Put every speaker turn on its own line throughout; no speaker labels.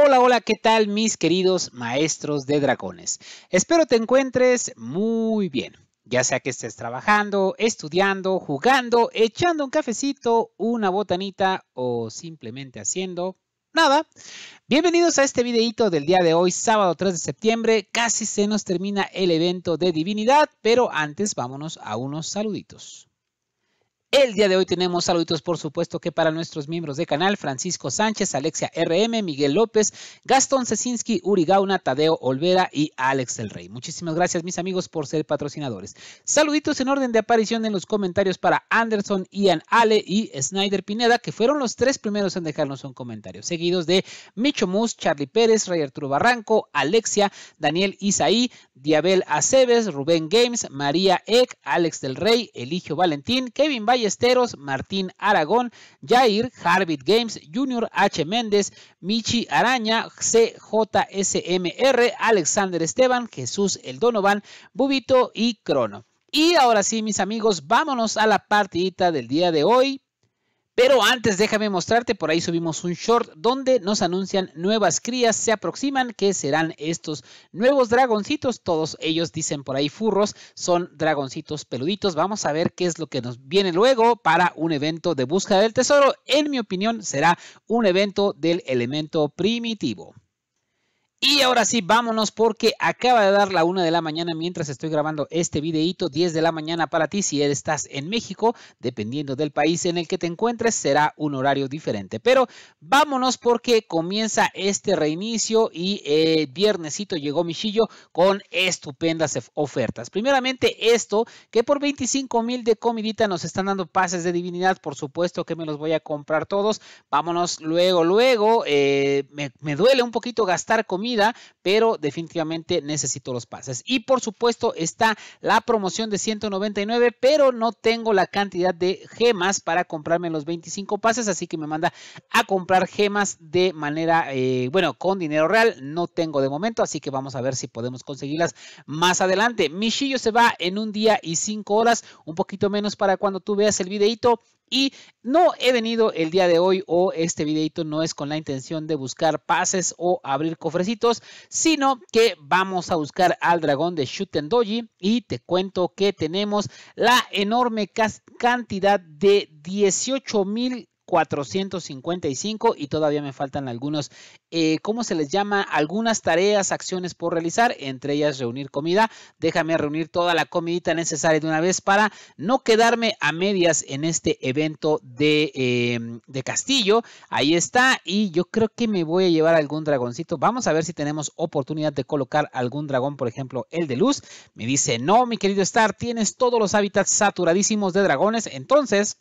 Hola, hola, ¿qué tal mis queridos maestros de dragones? Espero te encuentres muy bien, ya sea que estés trabajando, estudiando, jugando, echando un cafecito, una botanita o simplemente haciendo nada. Bienvenidos a este videito del día de hoy, sábado 3 de septiembre. Casi se nos termina el evento de divinidad, pero antes vámonos a unos saluditos. El día de hoy tenemos saluditos, por supuesto, que para nuestros miembros de canal, Francisco Sánchez, Alexia RM, Miguel López, Gastón Sesinski, Uri Gauna, Tadeo Olvera y Alex el Rey. Muchísimas gracias, mis amigos, por ser patrocinadores. Saluditos en orden de aparición en los comentarios para Anderson, Ian Ale y Snyder Pineda, que fueron los tres primeros en dejarnos un comentario, seguidos de Micho Mus, Charlie Pérez, Ray Arturo Barranco, Alexia, Daniel Isaí, Diabel Aceves, Rubén Games, María Eck, Alex del Rey, Eligio Valentín, Kevin Ballesteros, Martín Aragón, Jair, Harvard Games, Junior H. Méndez, Michi Araña, CJSMR, Alexander Esteban, Jesús El Donovan, Bubito y Crono. Y ahora sí, mis amigos, vámonos a la partidita del día de hoy pero antes déjame mostrarte, por ahí subimos un short donde nos anuncian nuevas crías, se aproximan que serán estos nuevos dragoncitos, todos ellos dicen por ahí furros, son dragoncitos peluditos, vamos a ver qué es lo que nos viene luego para un evento de búsqueda del tesoro, en mi opinión será un evento del elemento primitivo. Y ahora sí, vámonos porque acaba de dar la una de la mañana mientras estoy grabando este videíto, 10 de la mañana para ti si estás en México, dependiendo del país en el que te encuentres será un horario diferente. Pero vámonos porque comienza este reinicio y eh, viernesito llegó Michillo con estupendas ofertas. Primeramente esto, que por 25 mil de comidita nos están dando pases de divinidad, por supuesto que me los voy a comprar todos. Vámonos luego, luego, eh, me, me duele un poquito gastar comida pero definitivamente necesito los pases. Y por supuesto está la promoción de 199, pero no tengo la cantidad de gemas para comprarme los 25 pases, así que me manda a comprar gemas de manera, eh, bueno, con dinero real. No tengo de momento, así que vamos a ver si podemos conseguirlas más adelante. Michillo se va en un día y cinco horas, un poquito menos para cuando tú veas el videito. Y no he venido el día de hoy o este videito no es con la intención de buscar pases o abrir cofrecitos, sino que vamos a buscar al dragón de Shuten Doji y te cuento que tenemos la enorme cantidad de 18 mil 455 y todavía me faltan algunos, eh, ¿cómo se les llama? Algunas tareas, acciones por realizar, entre ellas reunir comida. Déjame reunir toda la comidita necesaria de una vez para no quedarme a medias en este evento de, em, de Castillo. Ahí está y yo creo que me voy a llevar algún dragoncito. Vamos a ver si tenemos oportunidad de colocar algún dragón, por ejemplo, el de luz. Me dice, no, mi querido Star, tienes todos los hábitats saturadísimos de dragones, entonces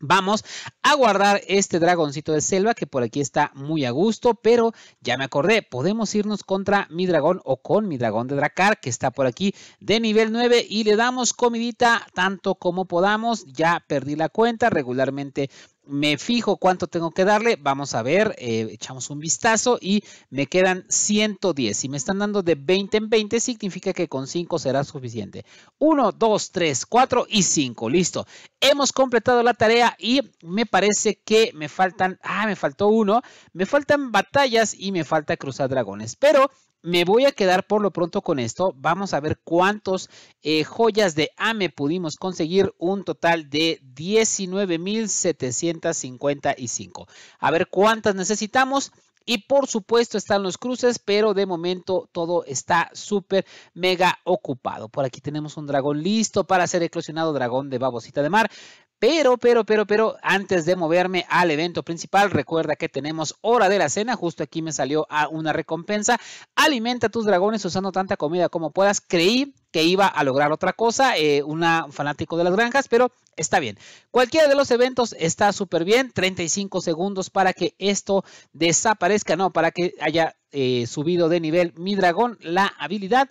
Vamos a guardar este dragoncito de selva que por aquí está muy a gusto, pero ya me acordé, podemos irnos contra mi dragón o con mi dragón de Dracar que está por aquí de nivel 9 y le damos comidita tanto como podamos, ya perdí la cuenta, regularmente me fijo cuánto tengo que darle, vamos a ver, eh, echamos un vistazo y me quedan 110. Si me están dando de 20 en 20, significa que con 5 será suficiente. 1, 2, 3, 4 y 5, listo. Hemos completado la tarea y me parece que me faltan, ah, me faltó uno, me faltan batallas y me falta cruzar dragones, pero me voy a quedar por lo pronto con esto. Vamos a ver cuántos eh, joyas de AME pudimos conseguir. Un total de 19.755. A ver cuántas necesitamos. Y por supuesto están los cruces, pero de momento todo está súper mega ocupado. Por aquí tenemos un dragón listo para ser eclosionado, dragón de babosita de mar. Pero, pero, pero, pero, antes de moverme al evento principal, recuerda que tenemos hora de la cena. Justo aquí me salió ah, una recompensa. Alimenta tus dragones usando tanta comida como puedas. Creí que iba a lograr otra cosa, eh, una, un fanático de las granjas, pero está bien. Cualquiera de los eventos está súper bien. 35 segundos para que esto desaparezca, no, para que haya eh, subido de nivel mi dragón, la habilidad.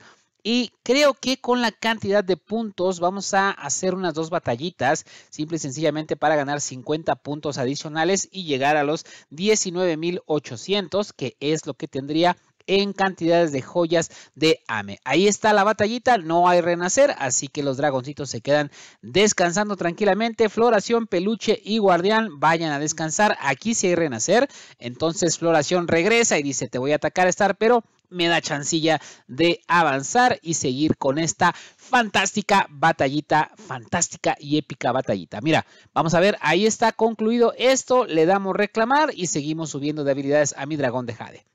Y creo que con la cantidad de puntos vamos a hacer unas dos batallitas, simple y sencillamente para ganar 50 puntos adicionales y llegar a los 19,800, que es lo que tendría en cantidades de joyas de AME. Ahí está la batallita, no hay renacer, así que los dragoncitos se quedan descansando tranquilamente. Floración, peluche y guardián vayan a descansar. Aquí sí hay renacer, entonces Floración regresa y dice te voy a atacar estar pero me da chancilla de avanzar y seguir con esta fantástica batallita, fantástica y épica batallita. Mira, vamos a ver, ahí está concluido esto, le damos reclamar y seguimos subiendo de habilidades a mi dragón de Jade.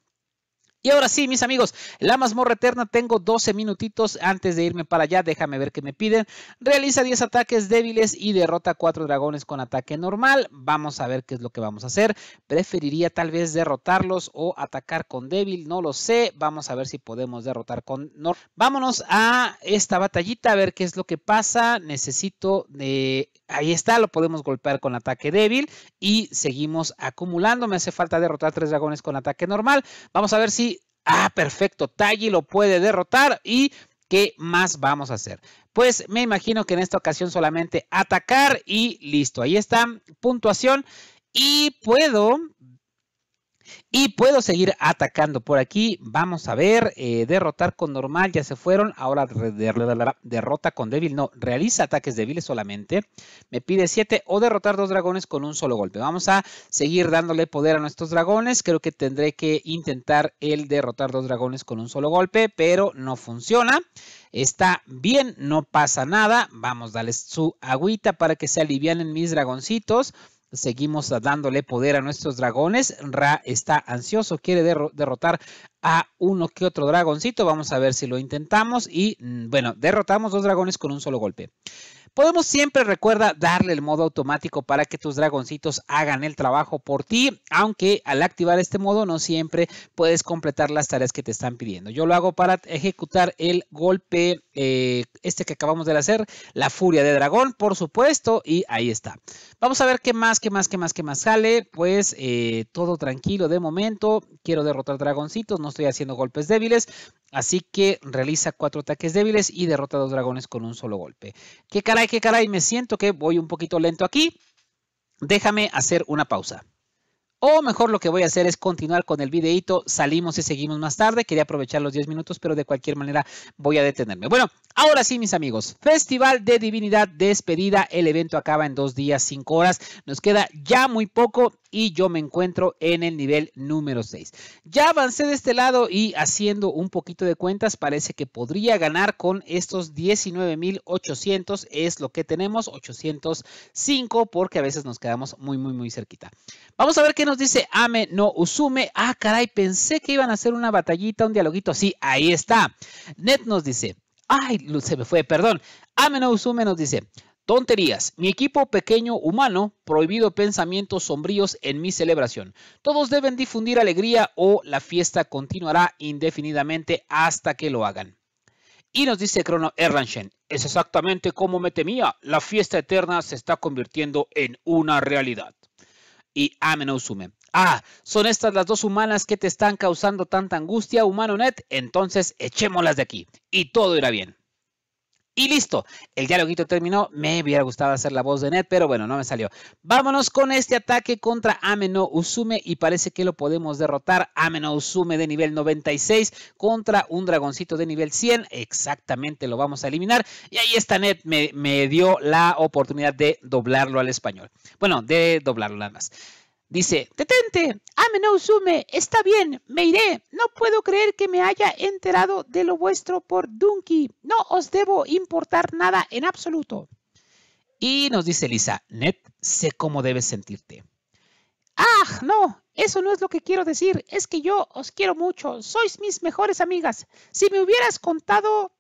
Y ahora sí, mis amigos, la mazmorra eterna, tengo 12 minutitos antes de irme para allá, déjame ver qué me piden. Realiza 10 ataques débiles y derrota 4 dragones con ataque normal. Vamos a ver qué es lo que vamos a hacer. Preferiría tal vez derrotarlos o atacar con débil, no lo sé. Vamos a ver si podemos derrotar con... normal. Vámonos a esta batallita a ver qué es lo que pasa. Necesito de Ahí está, lo podemos golpear con ataque débil y seguimos acumulando. Me hace falta derrotar tres dragones con ataque normal. Vamos a ver si... Ah, perfecto, talli lo puede derrotar y ¿qué más vamos a hacer? Pues me imagino que en esta ocasión solamente atacar y listo. Ahí está, puntuación. Y puedo y puedo seguir atacando por aquí. Vamos a ver. Eh, derrotar con normal. Ya se fueron. Ahora derrota con débil. No, realiza ataques débiles solamente. Me pide 7 o derrotar dos dragones con un solo golpe. Vamos a seguir dándole poder a nuestros dragones. Creo que tendré que intentar el derrotar dos dragones con un solo golpe. Pero no funciona. Está bien. No pasa nada. Vamos a darles su agüita para que se alivianen mis dragoncitos seguimos dándole poder a nuestros dragones. Ra está ansioso, quiere derrotar a uno que otro dragoncito. Vamos a ver si lo intentamos. Y mm, bueno, derrotamos dos dragones con un solo golpe. Podemos siempre, recuerda, darle el modo automático para que tus dragoncitos hagan el trabajo por ti, aunque al activar este modo no siempre puedes completar las tareas que te están pidiendo. Yo lo hago para ejecutar el golpe, eh, este que acabamos de hacer, la furia de dragón, por supuesto, y ahí está. Vamos a ver qué más, qué más, qué más, qué más sale. Pues eh, todo tranquilo de momento. Quiero derrotar dragoncitos, no estoy haciendo golpes débiles. Así que realiza cuatro ataques débiles y derrota dos dragones con un solo golpe. ¿Qué caray que caray, me siento que voy un poquito lento aquí. Déjame hacer una pausa. O mejor lo que voy a hacer es continuar con el videito. Salimos y seguimos más tarde. Quería aprovechar los 10 minutos, pero de cualquier manera voy a detenerme. Bueno, ahora sí, mis amigos. Festival de Divinidad despedida. El evento acaba en dos días, cinco horas. Nos queda ya muy poco y yo me encuentro en el nivel número 6. Ya avancé de este lado y haciendo un poquito de cuentas parece que podría ganar con estos 19,800 es lo que tenemos, 805 porque a veces nos quedamos muy muy muy cerquita. Vamos a ver qué nos dice Ame no Usume. Ah, caray, pensé que iban a hacer una batallita, un dialoguito Sí, Ahí está. Net nos dice, ay, se me fue, perdón. Ame no Usume nos dice, Tonterías. Mi equipo pequeño humano, prohibido pensamientos sombríos en mi celebración. Todos deben difundir alegría o la fiesta continuará indefinidamente hasta que lo hagan. Y nos dice Crono Erranshen, es exactamente como me temía, la fiesta eterna se está convirtiendo en una realidad. Y Amenosume, ah, son estas las dos humanas que te están causando tanta angustia, humano net, entonces echémoslas de aquí y todo irá bien. Y listo, el dialoguito terminó. Me hubiera gustado hacer la voz de Ned, pero bueno, no me salió. Vámonos con este ataque contra Ameno Usume y parece que lo podemos derrotar. Ameno Usume de nivel 96 contra un dragoncito de nivel 100. Exactamente, lo vamos a eliminar. Y ahí está Ned, me, me dio la oportunidad de doblarlo al español. Bueno, de doblarlo nada más. Dice, detente, ame está bien, me iré, no puedo creer que me haya enterado de lo vuestro por Dunky, no os debo importar nada en absoluto. Y nos dice Lisa, Ned, sé cómo debes sentirte. ¡Ah, no! Eso no es lo que quiero decir, es que yo os quiero mucho, sois mis mejores amigas. Si me hubieras contado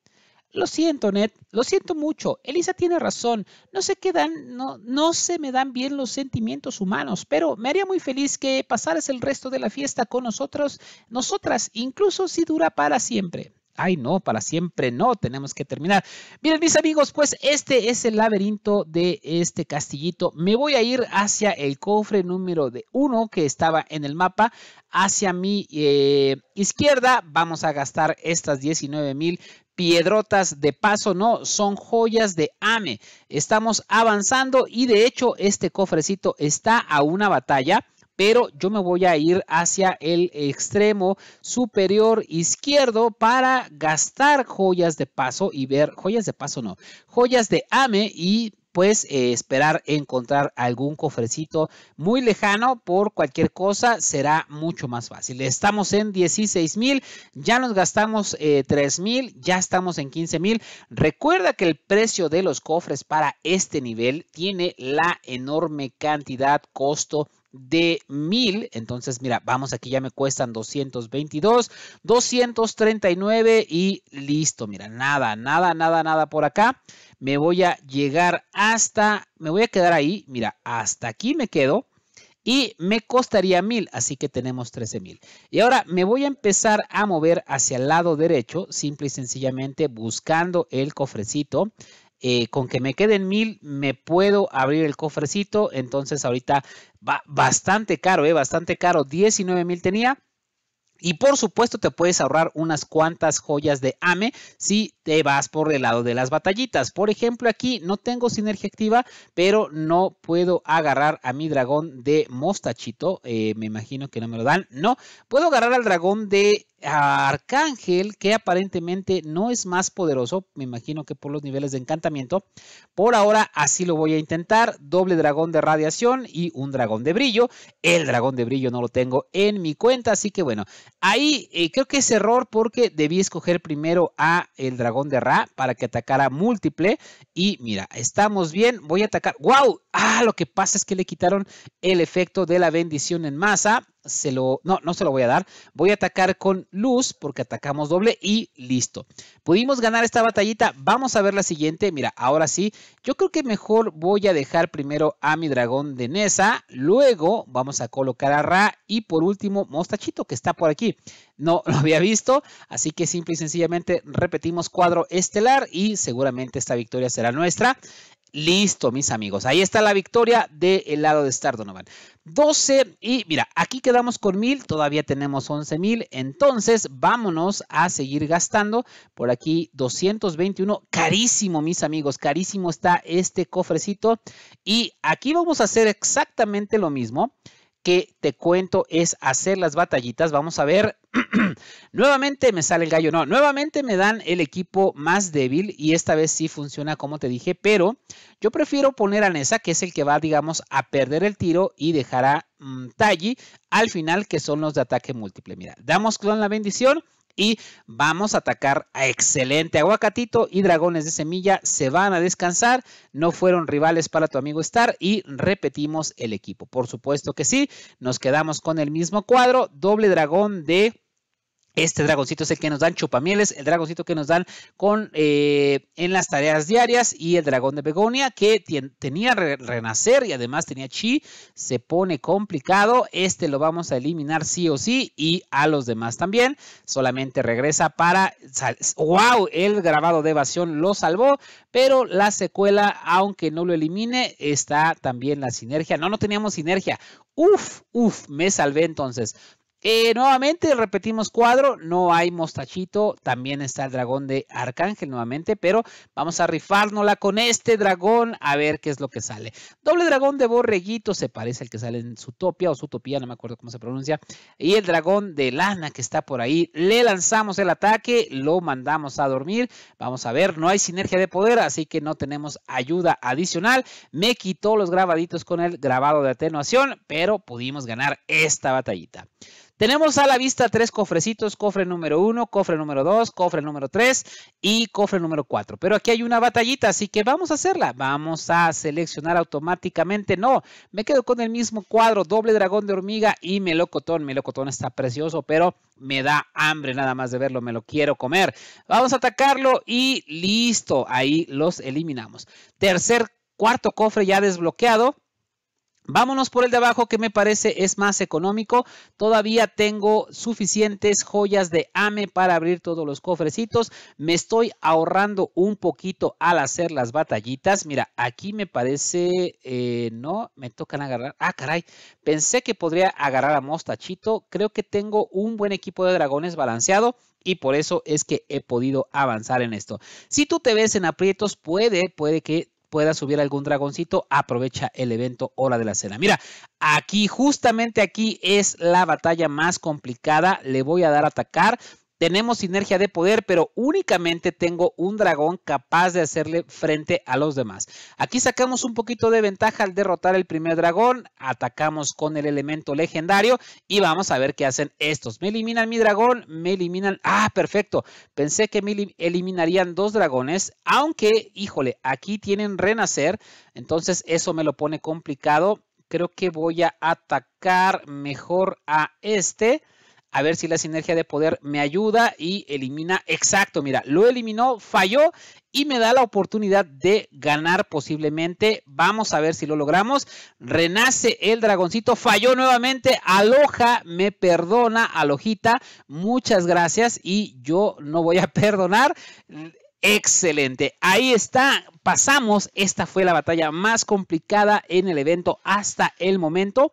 lo siento, Ned, lo siento mucho. Elisa tiene razón. No se quedan, no, no se me dan bien los sentimientos humanos, pero me haría muy feliz que pasaras el resto de la fiesta con nosotros, nosotras, incluso si dura para siempre. Ay, no, para siempre no, tenemos que terminar. Miren, mis amigos, pues este es el laberinto de este castillito. Me voy a ir hacia el cofre número de uno que estaba en el mapa. Hacia mi eh, izquierda vamos a gastar estas 19 mil piedrotas de paso, no, son joyas de AME. Estamos avanzando y de hecho este cofrecito está a una batalla pero yo me voy a ir hacia el extremo superior izquierdo para gastar joyas de paso y ver, joyas de paso no, joyas de ame y pues eh, esperar encontrar algún cofrecito muy lejano por cualquier cosa será mucho más fácil. Estamos en 16 mil, ya nos gastamos $3,000, eh, mil, ya estamos en 15 mil. Recuerda que el precio de los cofres para este nivel tiene la enorme cantidad, costo de 1000. Entonces, mira, vamos aquí, ya me cuestan 222, 239 y listo. Mira, nada, nada, nada, nada por acá. Me voy a llegar hasta, me voy a quedar ahí. Mira, hasta aquí me quedo y me costaría mil, así que tenemos 13 mil. Y ahora me voy a empezar a mover hacia el lado derecho, simple y sencillamente buscando el cofrecito eh, con que me queden mil, me puedo abrir el cofrecito. Entonces ahorita va bastante caro, eh, bastante caro. 19 mil tenía. Y por supuesto te puedes ahorrar unas cuantas joyas de AME si te vas por el lado de las batallitas. Por ejemplo, aquí no tengo sinergia activa, pero no puedo agarrar a mi dragón de mostachito. Eh, me imagino que no me lo dan. No, puedo agarrar al dragón de Arcángel, que aparentemente no es más poderoso, me imagino que por los niveles de encantamiento. Por ahora así lo voy a intentar, doble dragón de radiación y un dragón de brillo. El dragón de brillo no lo tengo en mi cuenta, así que bueno, ahí eh, creo que es error porque debí escoger primero a el dragón de Ra para que atacara múltiple. Y mira, estamos bien, voy a atacar. ¡Wow! Ah, lo que pasa es que le quitaron el efecto de la bendición en masa se lo, no, no se lo voy a dar. Voy a atacar con luz porque atacamos doble y listo. Pudimos ganar esta batallita. Vamos a ver la siguiente. Mira, ahora sí. Yo creo que mejor voy a dejar primero a mi dragón de Nesa. Luego vamos a colocar a Ra. Y por último, Mostachito que está por aquí. No lo había visto. Así que simple y sencillamente repetimos cuadro estelar. Y seguramente esta victoria será nuestra. Listo, mis amigos. Ahí está la victoria del lado de Star Donovan. 12 y mira, aquí quedamos con 1000, todavía tenemos 11000, entonces vámonos a seguir gastando. Por aquí 221, carísimo mis amigos, carísimo está este cofrecito y aquí vamos a hacer exactamente lo mismo que te cuento es hacer las batallitas. Vamos a ver nuevamente me sale el gallo, no, nuevamente me dan el equipo más débil y esta vez sí funciona como te dije, pero yo prefiero poner a Nessa que es el que va, digamos, a perder el tiro y dejará a mm, Talli al final, que son los de ataque múltiple. Mira, damos clon la bendición. Y vamos a atacar a excelente Aguacatito y Dragones de Semilla. Se van a descansar. No fueron rivales para tu amigo Star. Y repetimos el equipo. Por supuesto que sí. Nos quedamos con el mismo cuadro. Doble dragón de este dragoncito es el que nos dan chupamieles, el dragoncito que nos dan con, eh, en las tareas diarias y el dragón de Begonia que tenía renacer y además tenía chi, se pone complicado, este lo vamos a eliminar sí o sí y a los demás también, solamente regresa para, wow, el grabado de evasión lo salvó, pero la secuela, aunque no lo elimine, está también la sinergia, no, no teníamos sinergia, uf, uf, me salvé entonces, eh, nuevamente repetimos cuadro, no hay mostachito, también está el dragón de Arcángel nuevamente, pero vamos a rifárnosla con este dragón a ver qué es lo que sale. Doble dragón de borreguito, se parece al que sale en topia o topía, no me acuerdo cómo se pronuncia, y el dragón de lana que está por ahí. Le lanzamos el ataque, lo mandamos a dormir, vamos a ver, no hay sinergia de poder, así que no tenemos ayuda adicional. Me quitó los grabaditos con el grabado de atenuación, pero pudimos ganar esta batallita. Tenemos a la vista tres cofrecitos, cofre número uno, cofre número dos, cofre número tres y cofre número cuatro. Pero aquí hay una batallita, así que vamos a hacerla. Vamos a seleccionar automáticamente. No, me quedo con el mismo cuadro, doble dragón de hormiga y melocotón. Melocotón está precioso, pero me da hambre nada más de verlo, me lo quiero comer. Vamos a atacarlo y listo, ahí los eliminamos. Tercer, cuarto cofre ya desbloqueado. Vámonos por el de abajo que me parece es más económico. Todavía tengo suficientes joyas de AME para abrir todos los cofrecitos. Me estoy ahorrando un poquito al hacer las batallitas. Mira, aquí me parece, eh, no, me tocan agarrar. Ah, caray, pensé que podría agarrar a Mostachito. Creo que tengo un buen equipo de dragones balanceado y por eso es que he podido avanzar en esto. Si tú te ves en aprietos, puede, puede que Pueda subir algún dragoncito, aprovecha el evento Hora de la Cena. Mira, aquí, justamente aquí es la batalla más complicada. Le voy a dar a atacar. Tenemos sinergia de poder, pero únicamente tengo un dragón capaz de hacerle frente a los demás. Aquí sacamos un poquito de ventaja al derrotar el primer dragón. Atacamos con el elemento legendario y vamos a ver qué hacen estos. Me eliminan mi dragón, me eliminan... Ah, perfecto. Pensé que me eliminarían dos dragones, aunque, híjole, aquí tienen renacer. Entonces eso me lo pone complicado. Creo que voy a atacar mejor a este a ver si la sinergia de poder me ayuda y elimina. Exacto, mira, lo eliminó, falló y me da la oportunidad de ganar posiblemente. Vamos a ver si lo logramos. Renace el dragoncito, falló nuevamente. Aloja, me perdona, alojita. Muchas gracias y yo no voy a perdonar. Excelente, ahí está, pasamos, esta fue la batalla más complicada en el evento hasta el momento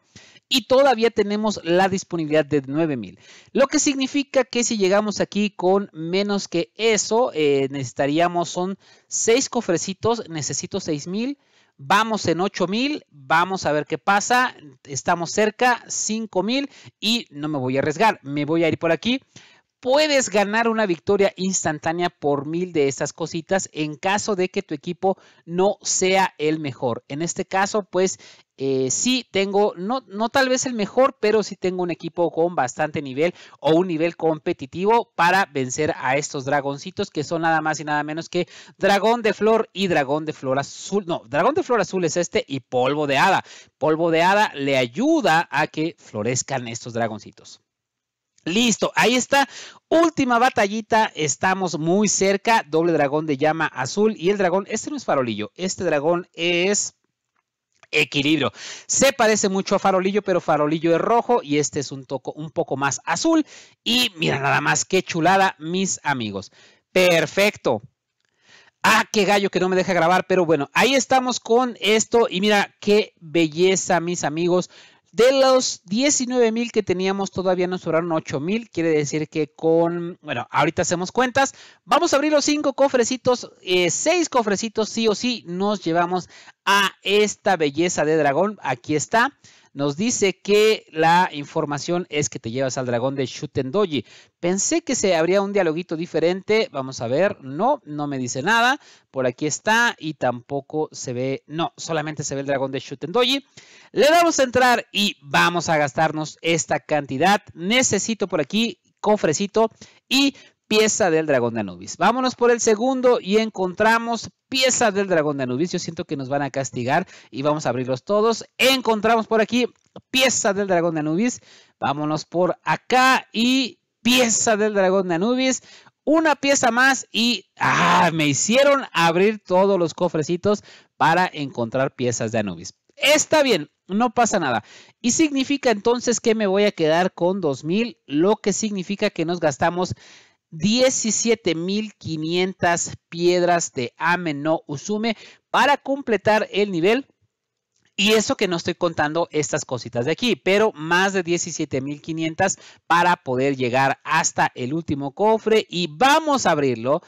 y todavía tenemos la disponibilidad de 9000. Lo que significa que si llegamos aquí con menos que eso, eh, necesitaríamos son 6 cofrecitos, necesito 6000. Vamos en 8000, vamos a ver qué pasa. Estamos cerca, 5000 y no me voy a arriesgar, me voy a ir por aquí puedes ganar una victoria instantánea por mil de estas cositas en caso de que tu equipo no sea el mejor. En este caso, pues eh, sí tengo, no, no tal vez el mejor, pero sí tengo un equipo con bastante nivel o un nivel competitivo para vencer a estos dragoncitos que son nada más y nada menos que dragón de flor y dragón de flor azul. No, dragón de flor azul es este y polvo de hada. Polvo de hada le ayuda a que florezcan estos dragoncitos. Listo, ahí está. Última batallita, estamos muy cerca. Doble dragón de llama azul y el dragón, este no es farolillo, este dragón es equilibrio. Se parece mucho a farolillo, pero farolillo es rojo y este es un, toco, un poco más azul. Y mira nada más qué chulada, mis amigos. Perfecto. Ah, qué gallo que no me deja grabar, pero bueno, ahí estamos con esto y mira qué belleza, mis amigos, de los 19,000 que teníamos, todavía nos sobraron 8,000. Quiere decir que con, bueno, ahorita hacemos cuentas. Vamos a abrir los 5 cofrecitos, 6 eh, cofrecitos, sí o sí, nos llevamos a esta belleza de dragón. Aquí está nos dice que la información es que te llevas al dragón de Shutendoji. Pensé que se habría un dialoguito diferente. Vamos a ver. No, no me dice nada. Por aquí está y tampoco se ve. No, solamente se ve el dragón de Shutendoji. Le damos a entrar y vamos a gastarnos esta cantidad. Necesito por aquí cofrecito y pieza del dragón de Anubis. Vámonos por el segundo y encontramos Pieza del dragón de Anubis. Yo siento que nos van a castigar y vamos a abrirlos todos. Encontramos por aquí pieza del dragón de Anubis. Vámonos por acá y pieza del dragón de Anubis. Una pieza más y ah, me hicieron abrir todos los cofrecitos para encontrar piezas de Anubis. Está bien, no pasa nada. Y significa entonces que me voy a quedar con 2000, lo que significa que nos gastamos 17.500 piedras de Amen no Usume para completar el nivel. Y eso que no estoy contando estas cositas de aquí, pero más de 17.500 para poder llegar hasta el último cofre. Y vamos a abrirlo.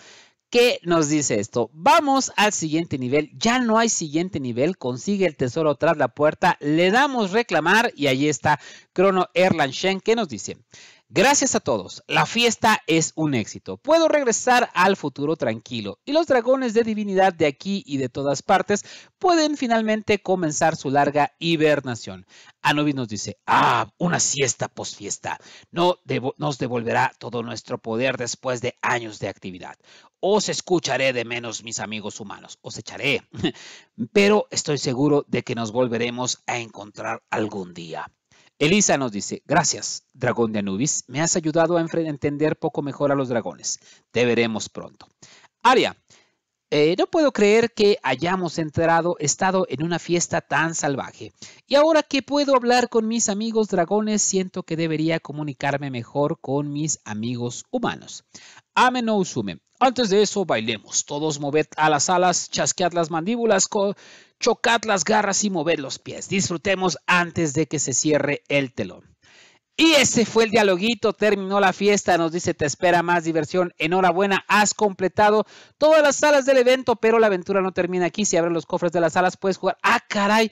¿Qué nos dice esto? Vamos al siguiente nivel. Ya no hay siguiente nivel. Consigue el tesoro tras la puerta. Le damos reclamar y ahí está Crono shen que nos dice. Gracias a todos, la fiesta es un éxito. Puedo regresar al futuro tranquilo y los dragones de divinidad de aquí y de todas partes pueden finalmente comenzar su larga hibernación. Anubis nos dice, ah, una siesta posfiesta. No nos devolverá todo nuestro poder después de años de actividad. Os escucharé de menos, mis amigos humanos, os echaré, pero estoy seguro de que nos volveremos a encontrar algún día. Elisa nos dice, gracias, dragón de Anubis, me has ayudado a entender poco mejor a los dragones. Te veremos pronto. Aria, eh, no puedo creer que hayamos entrado, estado en una fiesta tan salvaje. Y ahora que puedo hablar con mis amigos dragones, siento que debería comunicarme mejor con mis amigos humanos. Amen no Antes de eso, bailemos. Todos moved a las alas, chasquead las mandíbulas, chocad las garras y moved los pies. Disfrutemos antes de que se cierre el telón. Y ese fue el dialoguito, terminó la fiesta, nos dice, te espera más diversión, enhorabuena, has completado todas las salas del evento, pero la aventura no termina aquí, si abres los cofres de las salas puedes jugar, ah, caray,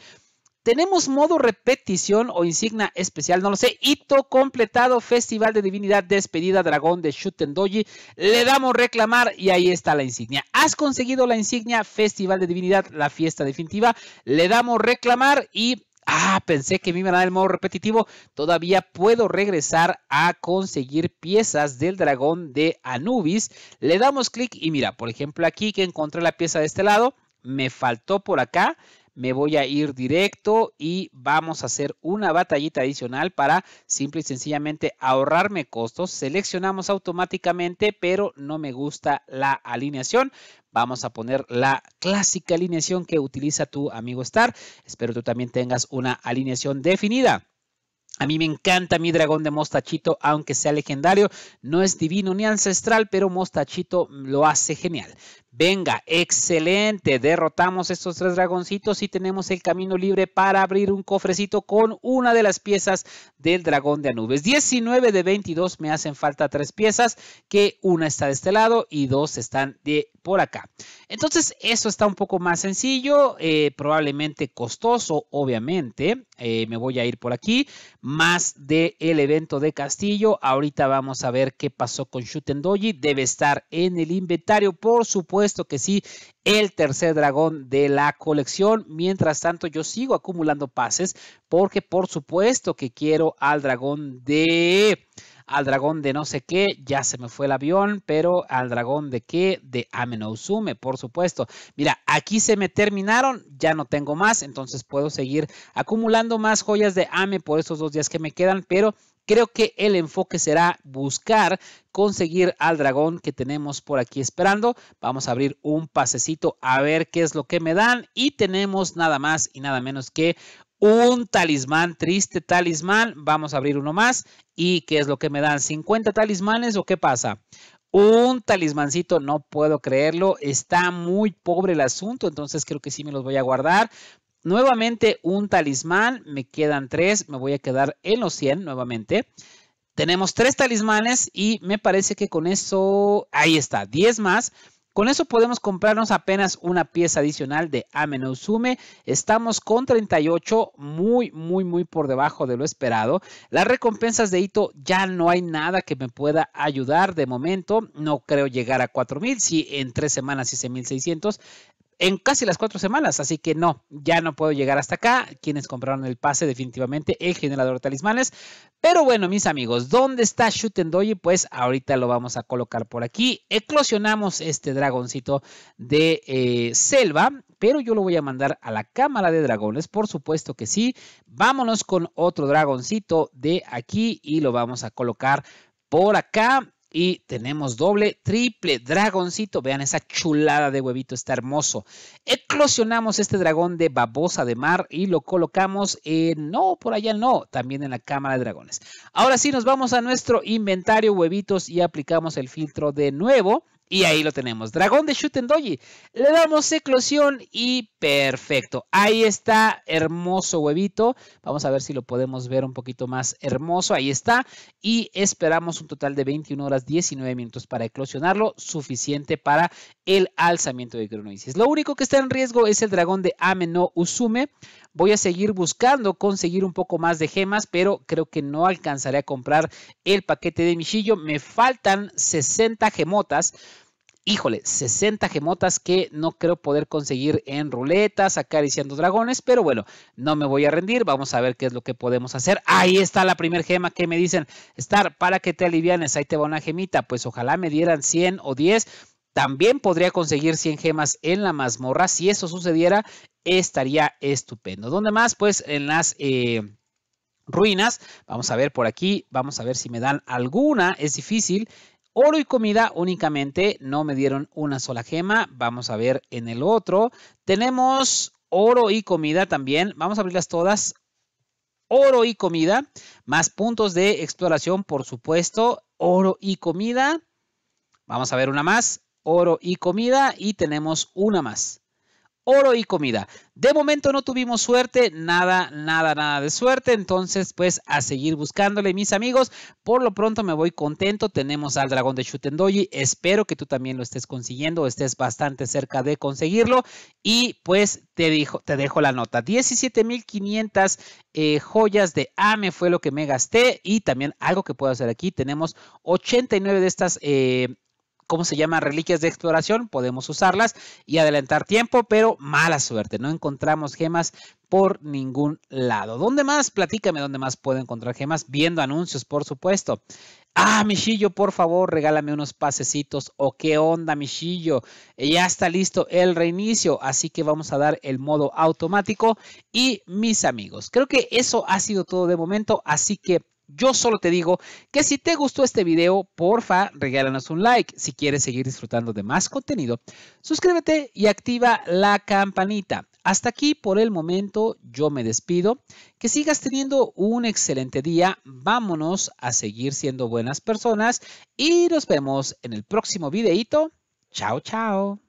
tenemos modo repetición o insignia especial, no lo sé. Hito completado, Festival de Divinidad, despedida, dragón de Shuten Doji. Le damos reclamar y ahí está la insignia. Has conseguido la insignia, Festival de Divinidad, la fiesta definitiva. Le damos reclamar y ah, pensé que me iban a dar el modo repetitivo, todavía puedo regresar a conseguir piezas del dragón de Anubis. Le damos clic y mira, por ejemplo aquí que encontré la pieza de este lado, me faltó por acá, me voy a ir directo y vamos a hacer una batallita adicional para simple y sencillamente ahorrarme costos. Seleccionamos automáticamente, pero no me gusta la alineación. Vamos a poner la clásica alineación que utiliza tu amigo Star. Espero tú también tengas una alineación definida. A mí me encanta mi dragón de mostachito, aunque sea legendario. No es divino ni ancestral, pero mostachito lo hace genial. Venga, excelente. Derrotamos estos tres dragoncitos y tenemos el camino libre para abrir un cofrecito con una de las piezas del dragón de Anubes. 19 de 22 me hacen falta tres piezas, que una está de este lado y dos están de por acá. Entonces, eso está un poco más sencillo, eh, probablemente costoso, obviamente. Eh, me voy a ir por aquí, más del evento de Castillo. Ahorita vamos a ver qué pasó con Shuten Doji. Debe estar en el inventario, por supuesto que sí, el tercer dragón de la colección. Mientras tanto, yo sigo acumulando pases porque por supuesto que quiero al dragón de al dragón de no sé qué, ya se me fue el avión, pero al dragón de qué, de Amenosume, por supuesto. Mira, aquí se me terminaron, ya no tengo más, entonces puedo seguir acumulando más joyas de Ame por estos dos días que me quedan, pero Creo que el enfoque será buscar conseguir al dragón que tenemos por aquí esperando. Vamos a abrir un pasecito a ver qué es lo que me dan. Y tenemos nada más y nada menos que un talismán, triste talismán. Vamos a abrir uno más. ¿Y qué es lo que me dan? ¿50 talismanes o qué pasa? Un talismancito, no puedo creerlo. Está muy pobre el asunto, entonces creo que sí me los voy a guardar Nuevamente un talismán, me quedan tres, me voy a quedar en los 100 nuevamente. Tenemos tres talismanes y me parece que con eso, ahí está, 10 más. Con eso podemos comprarnos apenas una pieza adicional de Amenosume. Estamos con 38, muy, muy, muy por debajo de lo esperado. Las recompensas de hito ya no hay nada que me pueda ayudar de momento. No creo llegar a 4.000, si en tres semanas hice 1.600 en casi las cuatro semanas, así que no, ya no puedo llegar hasta acá. Quienes compraron el pase, definitivamente el generador de talismanes. Pero bueno, mis amigos, ¿dónde está Shuten Pues ahorita lo vamos a colocar por aquí. Eclosionamos este dragoncito de eh, selva, pero yo lo voy a mandar a la cámara de dragones, por supuesto que sí. Vámonos con otro dragoncito de aquí y lo vamos a colocar por acá. Y tenemos doble, triple dragoncito. Vean esa chulada de huevito, está hermoso. Eclosionamos este dragón de babosa de mar y lo colocamos en... No, por allá no, también en la cámara de dragones. Ahora sí, nos vamos a nuestro inventario huevitos y aplicamos el filtro de nuevo. Y ahí lo tenemos. Dragón de Shuten em Doji. Le damos eclosión y perfecto. Ahí está, hermoso huevito. Vamos a ver si lo podemos ver un poquito más hermoso. Ahí está. Y esperamos un total de 21 horas 19 minutos para eclosionarlo. Suficiente para el alzamiento de Cronoisis. Lo único que está en riesgo es el dragón de Ameno Usume. Voy a seguir buscando conseguir un poco más de gemas, pero creo que no alcanzaré a comprar el paquete de Michillo. Me faltan 60 gemotas híjole, 60 gemotas que no creo poder conseguir en ruletas, acariciando dragones, pero bueno, no me voy a rendir, vamos a ver qué es lo que podemos hacer. Ahí está la primera gema que me dicen, Star, para que te alivianes, ahí te va una gemita, pues ojalá me dieran 100 o 10. También podría conseguir 100 gemas en la mazmorra. Si eso sucediera, estaría estupendo. ¿Dónde más? Pues en las... Eh, ruinas, vamos a ver por aquí, vamos a ver si me dan alguna, es difícil, oro y comida únicamente, no me dieron una sola gema, vamos a ver en el otro, tenemos oro y comida también, vamos a abrirlas todas, oro y comida, más puntos de exploración, por supuesto, oro y comida. Vamos a ver una más, oro y comida y tenemos una más oro y comida. De momento no tuvimos suerte, nada, nada, nada de suerte. Entonces, pues a seguir buscándole, mis amigos. Por lo pronto me voy contento. Tenemos al dragón de Shutendoji. Espero que tú también lo estés consiguiendo, estés bastante cerca de conseguirlo. Y pues te, dijo, te dejo la nota. 17.500 eh, joyas de AME fue lo que me gasté. Y también algo que puedo hacer aquí. Tenemos 89 de estas... Eh, ¿cómo se llama? Reliquias de exploración, podemos usarlas y adelantar tiempo, pero mala suerte, no encontramos gemas por ningún lado. ¿Dónde más? Platícame dónde más puedo encontrar gemas, viendo anuncios, por supuesto. Ah, Michillo, por favor, regálame unos pasecitos. O qué onda, Michillo. Eh, ya está listo el reinicio, así que vamos a dar el modo automático. Y mis amigos, creo que eso ha sido todo de momento, así que yo solo te digo que si te gustó este video, porfa, regálanos un like. Si quieres seguir disfrutando de más contenido, suscríbete y activa la campanita. Hasta aquí por el momento, yo me despido. Que sigas teniendo un excelente día. Vámonos a seguir siendo buenas personas y nos vemos en el próximo videito. Chao, chao.